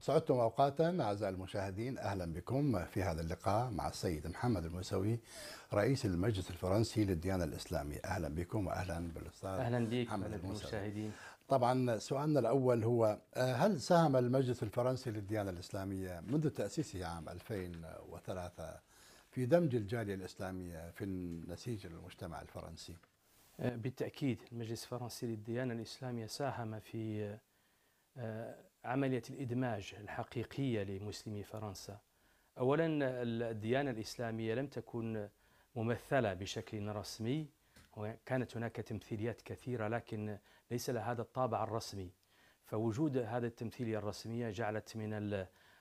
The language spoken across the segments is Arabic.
سعدتم اوقاتا اعزائي المشاهدين اهلا بكم في هذا اللقاء مع السيد محمد الموسوي رئيس المجلس الفرنسي للديانه الاسلاميه اهلا بكم واهلا بالاستاذ اهلا بك محمد المشاهدين طبعا سؤالنا الاول هو آه، هل ساهم المجلس الفرنسي للديانه الاسلاميه منذ تاسيسه عام 2003 في دمج الجالية الإسلامية في النسيج المجتمع الفرنسي آه، بالتأكيد المجلس الفرنسي للديانة الإسلامية ساهم في آه، عملية الإدماج الحقيقية لمسلمي فرنسا أولا الديانة الإسلامية لم تكن ممثلة بشكل رسمي كانت هناك تمثيليات كثيرة لكن ليس لها هذا الطابع الرسمي فوجود هذا التمثيلية الرسمية جعلت من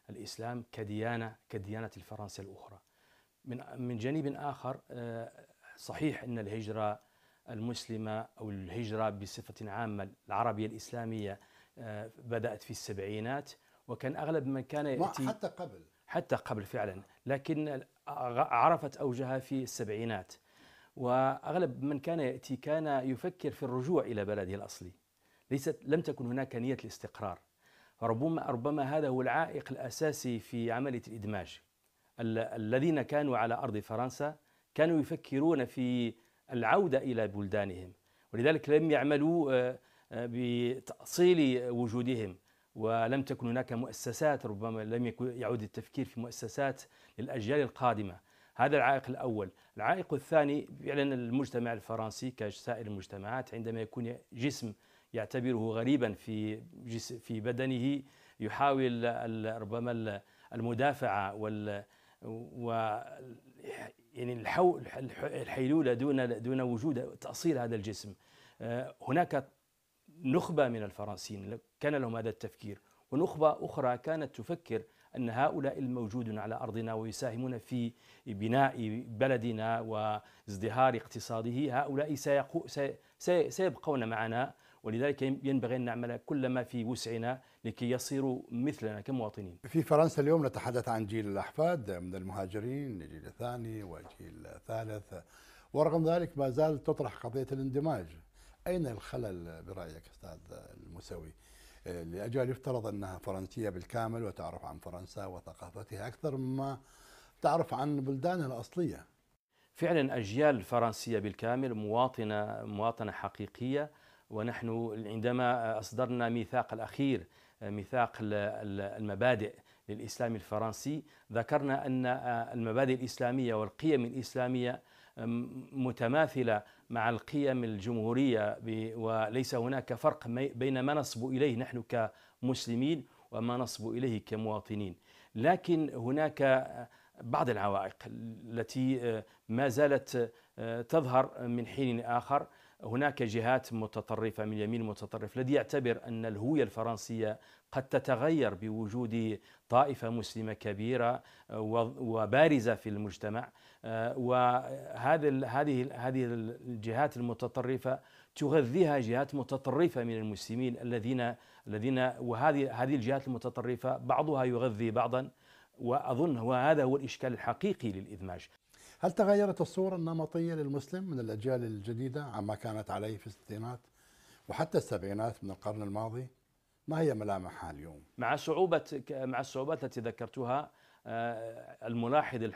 الإسلام كديانة كديانة الفرنسية الأخرى من من جانب اخر آه، صحيح ان الهجره المسلمه او الهجره بصفه عامه العربيه الاسلاميه آه، بدات في السبعينات وكان اغلب من كان ياتي حتى قبل حتى قبل فعلا لكن عرفت اوجها في السبعينات واغلب من كان ياتي كان يفكر في الرجوع الى بلده الاصلي ليست لم تكن هناك نيه الاستقرار ربما ربما هذا هو العائق الاساسي في عمليه الادماج الذين كانوا على أرض فرنسا كانوا يفكرون في العودة إلى بلدانهم ولذلك لم يعملوا آه، آه، بتأصيل وجودهم ولم تكن هناك مؤسسات ربما لم يكن يعود التفكير في مؤسسات للأجيال القادمة هذا العائق الأول العائق الثاني فعلا المجتمع الفرنسي كسائر المجتمعات عندما يكون جسم يعتبره غريبا في في بدنه يحاول ربما المدافعه وال و يعني الحو الحيلوله دون دون وجود تاصيل هذا الجسم آه، هناك نخبه من الفرنسيين كان لهم هذا التفكير ونخبه اخرى كانت تفكر ان هؤلاء الموجودون على ارضنا ويساهمون في بناء بلدنا وازدهار اقتصاده هؤلاء سيبقون معنا ولذلك ينبغي ان نعمل كل ما في وسعنا لكي يصيروا مثلنا كمواطنين في فرنسا اليوم نتحدث عن جيل الأحفاد من المهاجرين جيل ثاني وجيل ثالث ورغم ذلك ما زال تطرح قضية الاندماج أين الخلل برأيك أستاذ المسوي؟ لأجل يفترض أنها فرنسية بالكامل وتعرف عن فرنسا وثقافتها أكثر مما تعرف عن بلدانها الأصلية فعلا أجيال فرنسية بالكامل مواطنة مواطنة حقيقية ونحن عندما أصدرنا ميثاق الأخير ميثاق المبادئ للإسلام الفرنسي ذكرنا أن آه، المبادئ الإسلامية والقيم الإسلامية متماثلة مع القيم الجمهورية وليس هناك فرق بين ما نصب إليه نحن كمسلمين وما نصب إليه كمواطنين لكن هناك آه، بعض العوائق التي آه، ما زالت تظهر من حين آخر هناك جهات متطرفة من يمين متطرف الذي يعتبر أن الهوية الفرنسية قد تتغير بوجود طائفة مسلمة كبيرة آه، وبارزة في المجتمع آه، وهذه هذه هذه الجهات المتطرفة تغذيها جهات متطرفة من المسلمين الذين الذين وهذه هذه الجهات المتطرفة بعضها يغذي بعضا وأظن هو هذا هو الإشكال الحقيقي للإدماج هل تغيرت الصورة النمطية للمسلم من الأجيال الجديدة عما كانت عليه في الستينات وحتى السبعينات من القرن الماضي؟ ما هي ملامحها اليوم؟ مع صعوبة مع الصعوبات التي ذكرتها الملاحظ آه،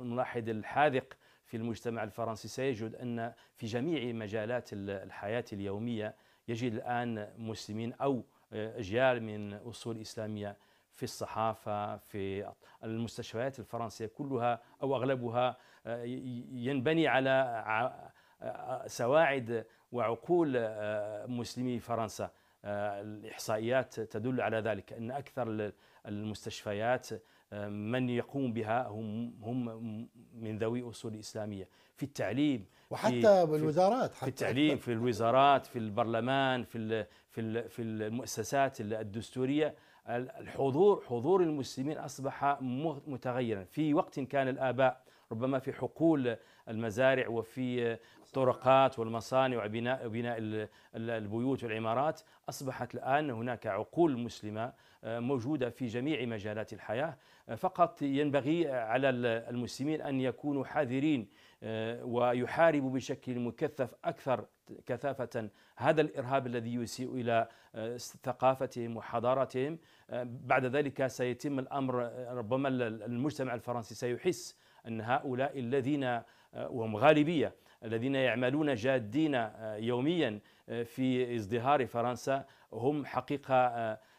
الملاحظ الحاذق في المجتمع الفرنسي سيجد ان في جميع مجالات الحياه اليوميه يجد الان مسلمين او آه، اجيال من اصول اسلاميه في الصحافة في المستشفيات الفرنسية كلها أو أغلبها آه، ينبني على آه، سواعد وعقول آه، مسلمي فرنسا الإحصائيات تدل على ذلك أن أكثر المستشفيات من يقوم بها هم هم من ذوي اصول اسلاميه في التعليم وحتى بالوزارات حتى في التعليم في الوزارات في البرلمان في في في المؤسسات الدستوريه الحضور حضور المسلمين اصبح متغيرا في وقت كان الاباء ربما في حقول المزارع وفي الطرقات والمصانع وبناء بناء البيوت والعمارات اصبحت الان هناك عقول مسلمه آه، موجوده في جميع مجالات الحياه آه، فقط ينبغي على المسلمين ان يكونوا حذرين آه، ويحاربوا بشكل مكثف اكثر كثافه هذا الارهاب الذي يسيء الى ثقافتهم وحضارتهم بعد ذلك سيتم الامر ربما المجتمع الفرنسي سيحس أن هؤلاء الذين آه، وهم غالبية الذين يعملون جادين آه، يوميا آه، في ازدهار فرنسا هم حقيقة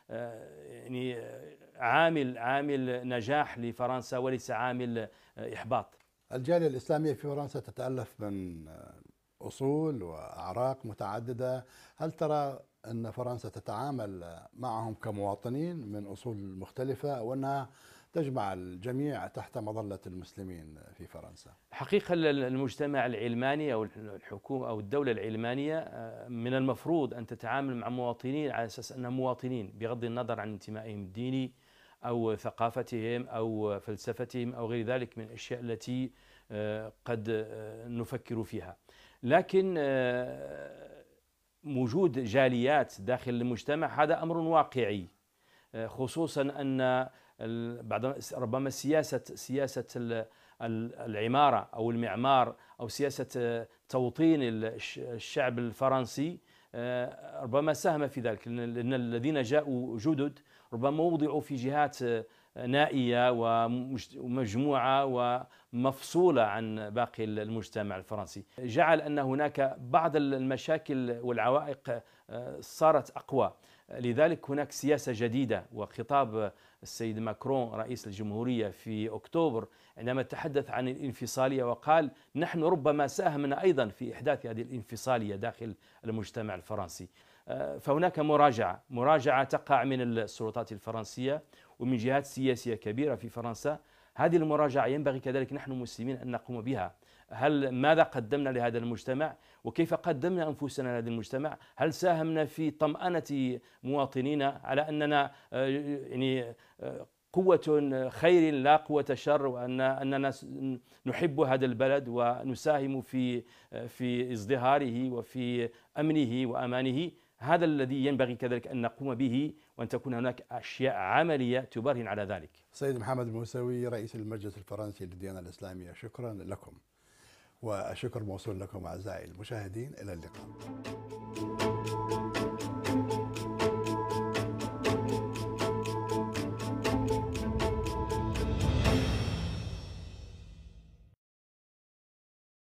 يعني عامل عامل نجاح لفرنسا وليس عامل إحباط الجالية الإسلامية في فرنسا تتألف من أصول وأعراق متعددة هل ترى أن فرنسا تتعامل معهم كمواطنين من أصول مختلفة وأنها تجمع الجميع تحت مظلة المسلمين في فرنسا حقيقة المجتمع العلماني أو الحكومة أو الدولة العلمانية آه، من المفروض أن تتعامل مع مواطنين على أساس أنهم مواطنين بغض النظر عن انتمائهم الديني أو ثقافتهم أو فلسفتهم أو غير ذلك من الأشياء التي آه، قد آه، نفكر فيها لكن وجود جاليات داخل المجتمع هذا أمر واقعي خصوصا أن بعد ربما سياسه سياسه العماره او المعمار او سياسه آه، توطين الشعب الفرنسي آه، ربما ساهم في ذلك لان الذين جاءوا جدد ربما وضعوا في جهات آه، نائية ومجموعة ومفصولة عن باقي المجتمع الفرنسي جعل أن هناك بعض المشاكل والعوائق آه، صارت أقوى لذلك هناك سياسة جديدة وخطاب السيد ماكرون رئيس الجمهورية في أكتوبر عندما تحدث عن الانفصالية وقال نحن ربما ساهمنا أيضا في إحداث هذه الانفصالية داخل المجتمع الفرنسي آه، فهناك مراجعة مراجعة تقع من السلطات الفرنسية ومن جهات سياسية كبيرة في فرنسا هذه المراجعة ينبغي كذلك نحن المسلمين أن نقوم بها هل ماذا قدمنا لهذا المجتمع وكيف قدمنا أنفسنا لهذا المجتمع هل ساهمنا في طمأنة مواطنينا على أننا آه، يعني آه، قوة خير لا قوة شر وأن أننا نحب هذا البلد ونساهم في آه، في ازدهاره وفي أمنه وأمانه هذا الذي ينبغي كذلك أن نقوم به وأن تكون هناك أشياء عملية تبرهن على ذلك سيد محمد الموسوي رئيس المجلس الفرنسي للديانة الإسلامية شكرا لكم والشكر موصول لكم أعزائي المشاهدين إلى اللقاء